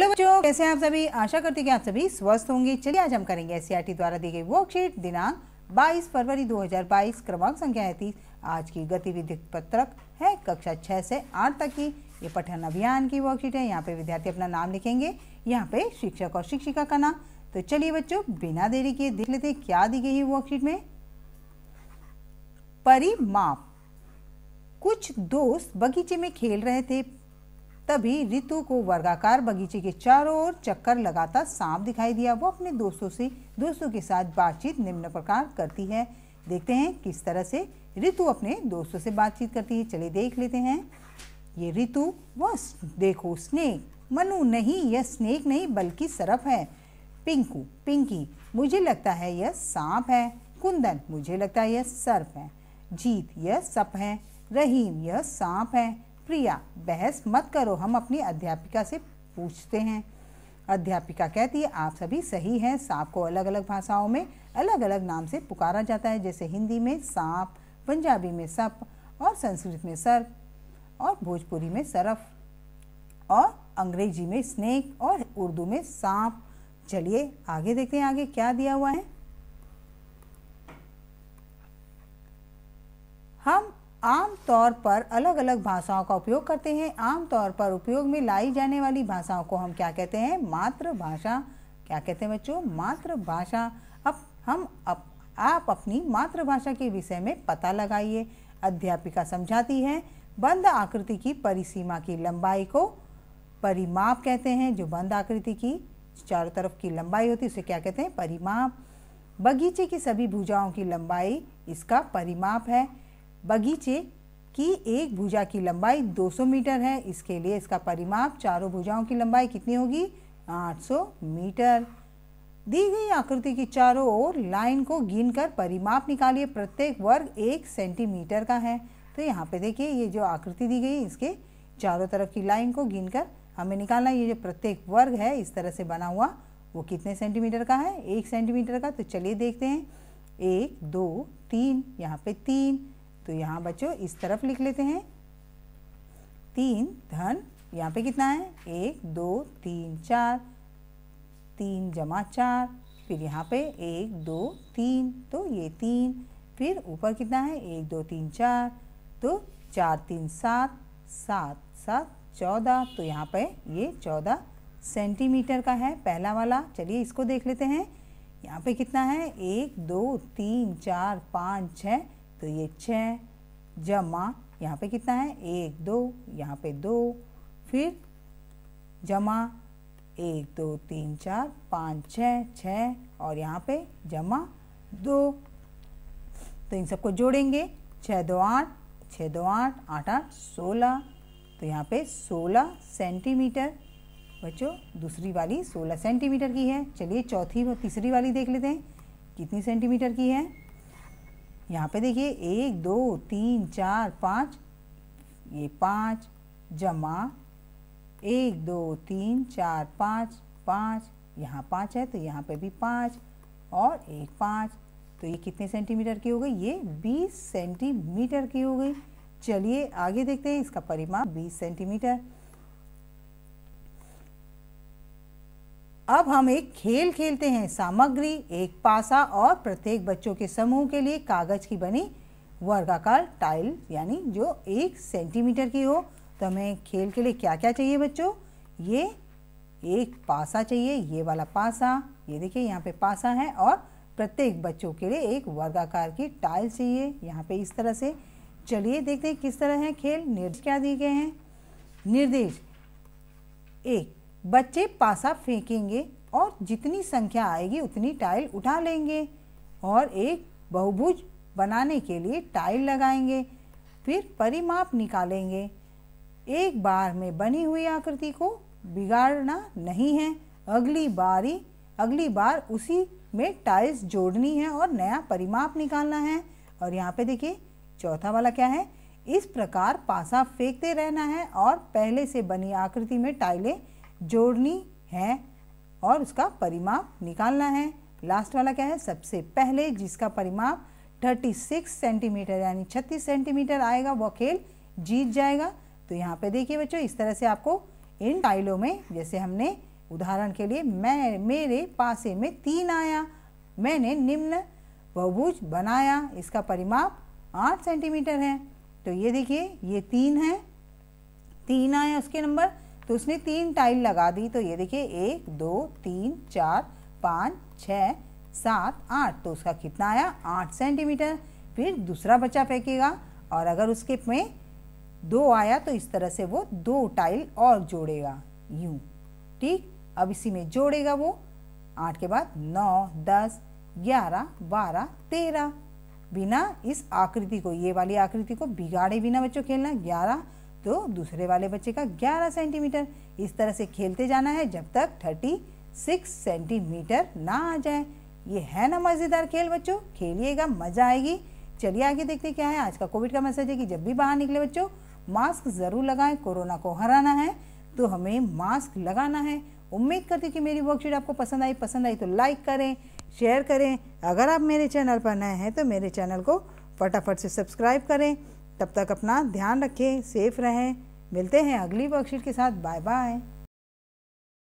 hello बच्चों कैसे हैं आप सभी आशा करते कि आप सभी स्वस्थ होंगे चलिए आज हम करेंगे एस e द्वारा दी गई वर्कशीट दिनांक 22 फरवरी 2022 क्रमांक संख्या है तीस आज की गतिविधि पत्रक है कक्षा 6 से 8 तक की ये पठन अभियान की वर्कशीट है यहाँ पे विद्यार्थी अपना नाम लिखेंगे यहाँ पे शिक्षक और शिक्षिका का नाम तो चलिए बच्चों बिना देरी के देख लेते क्या दी गई है वर्कशीट में परिमाप कुछ दोस्त बगीचे में खेल रहे थे तभी रितु को वर्गाकार बगीचे के चारों ओर चक्कर लगाता सांप दिखाई दिया वो अपने दोस्तों से दोस्तों के साथ बातचीत निम्न प्रकार करती है देखते हैं किस तरह से ऋतु अपने दोस्तों से बातचीत करती है चलिए देख लेते हैं ये रितु वह देखो स्नेक मनु नहीं यह स्नेक नहीं बल्कि सरफ है पिंकू पिंकी मुझे लगता है यह सांप है कुंदन मुझे लगता है यह सर्फ है जीत यह सप है रहीम यह सांप है प्रिया बहस मत करो हम अपनी अध्यापिका से पूछते हैं अध्यापिका कहती है आप सभी सही हैं सांप को अलग अलग भाषाओं में अलग अलग नाम से पुकारा जाता है जैसे हिंदी में सांप पंजाबी में सप और संस्कृत में सर और भोजपुरी में सरफ और अंग्रेजी में स्नेक और उर्दू में सांप चलिए आगे देखते हैं आगे क्या दिया हुआ है हम आम तौर पर अलग अलग भाषाओं का उपयोग करते हैं आमतौर पर उपयोग में लाई जाने वाली भाषाओं को हम क्या कहते हैं मातृभाषा क्या कहते हैं बच्चों मातृभाषा अब हम अप, आप अपनी मातृभाषा के विषय में पता लगाइए अध्यापिका समझाती है बंद आकृति की परिसीमा की लंबाई को परिमाप कहते हैं जो बंद आकृति की चारों तरफ की लंबाई होती है उसे क्या कहते हैं परिमाप बगीचे की सभी भुजाओं की लंबाई इसका परिमाप है बगीचे की एक भुजा की लंबाई 200 मीटर है इसके लिए इसका परिमाप चारों भुजाओं की लंबाई कितनी होगी 800 मीटर दी गई आकृति की चारों ओर लाइन को गिनकर परिमाप निकालिए प्रत्येक वर्ग एक सेंटीमीटर का है तो यहाँ पे देखिए ये जो आकृति दी गई इसके चारों तरफ की लाइन को गिनकर हमें निकालना ये जो प्रत्येक वर्ग है इस तरह से बना हुआ वो कितने सेंटीमीटर का है एक सेंटीमीटर का तो चलिए देखते हैं एक दो तीन यहाँ पे तीन तो यहाँ बच्चों इस तरफ लिख लेते हैं तीन धन यहाँ पे कितना है एक दो तीन चार तीन जमा चार फिर यहाँ पे एक दो तीन तो ये तीन फिर ऊपर कितना है एक दो तीन चार तो चार तीन सात सात सात चौदह तो यहाँ पे ये चौदह सेंटीमीटर का है पहला वाला चलिए इसको देख लेते हैं यहाँ पे कितना है एक दो तीन चार पाँच छः तो ये छः जमा यहाँ पे कितना है एक दो यहाँ पे दो फिर जमा एक दो तीन चार पाँच छ छः और यहाँ पे जमा दो तो इन सबको जोड़ेंगे छः दो आठ छः दो आठ आठ आठ सोलह तो यहाँ पे सोलह सेंटीमीटर बच्चों दूसरी वाली सोलह सेंटीमीटर की है चलिए चौथी व तीसरी वाली देख लेते हैं कितनी सेंटीमीटर की है यहाँ पे देखिए एक दो तीन चार पाँच ये पाँच जमा एक दो तीन चार पाँच पाँच यहाँ पाँच है तो यहाँ पे भी पाँच और एक पाँच तो ये कितने सेंटीमीटर की हो गई ये बीस सेंटीमीटर की हो गई चलिए आगे देखते हैं इसका परिमाण बीस सेंटीमीटर अब हम एक खेल खेलते हैं सामग्री एक पासा और प्रत्येक बच्चों के समूह के लिए कागज की बनी वर्गाकार टाइल यानी जो एक सेंटीमीटर की हो तो हमें खेल के लिए क्या क्या चाहिए बच्चों ये एक पासा चाहिए ये वाला पासा ये देखिए यहाँ पे पासा है और प्रत्येक बच्चों के लिए एक वर्गाकार की टाइल चाहिए यहाँ पे इस तरह से चलिए देखते हैं किस तरह है खेल निर्देश क्या दिए गए हैं निर्देश एक बच्चे पासा फेंकेंगे और जितनी संख्या आएगी उतनी टाइल उठा लेंगे और एक बहुभुज बनाने के लिए टाइल लगाएंगे फिर परिमाप निकालेंगे एक बार में बनी हुई आकृति को बिगाड़ना नहीं है अगली बारी अगली बार उसी में टाइल्स जोड़नी है और नया परिमाप निकालना है और यहाँ पे देखिए चौथा वाला क्या है इस प्रकार पासा फेंकते रहना है और पहले से बनी आकृति में टाइलें जोड़नी है और उसका परिमाप निकालना है लास्ट वाला क्या है सबसे पहले जिसका परिमाप 36 सेंटीमीटर यानी 36 सेंटीमीटर आएगा वो खेल जीत जाएगा तो यहाँ पे देखिए बच्चों इस तरह से आपको इन टाइलों में जैसे हमने उदाहरण के लिए मैं मेरे पासे में तीन आया मैंने निम्न बहुभुज बनाया इसका परिमाप आठ सेंटीमीटर है तो ये देखिए ये तीन है तीन आया उसके नंबर तो उसने तीन टाइल लगा दी तो ये देखिए एक दो तीन चार पाँच छ सात आठ तो उसका कितना आया आठ सेंटीमीटर फिर दूसरा बच्चा फेंकेगा और अगर उसके में दो आया तो इस तरह से वो दो टाइल और जोड़ेगा यू ठीक अब इसी में जोड़ेगा वो आठ के बाद नौ दस ग्यारह बारह तेरह बिना इस आकृति को ये वाली आकृति को बिगाड़े बिना बच्चों खेलना ग्यारह तो दूसरे वाले बच्चे का 11 सेंटीमीटर इस तरह से खेलते जाना है जब तक 36 सेंटीमीटर ना आ जाए ये है ना मज़ेदार खेल बच्चों खेलिएगा मज़ा आएगी चलिए आगे देखते क्या है आज का कोविड का मैसेज है कि जब भी बाहर निकले बच्चों मास्क ज़रूर लगाएं कोरोना को हराना है तो हमें मास्क लगाना है उम्मीद करती हूँ कि मेरी वर्कशीट आपको पसंद आई पसंद आई तो लाइक करें शेयर करें अगर आप मेरे चैनल पर नए हैं तो मेरे चैनल को फटाफट से सब्सक्राइब करें तब तक अपना ध्यान रखें सेफ रहें मिलते हैं अगली वर्कशीट के साथ बाय बाय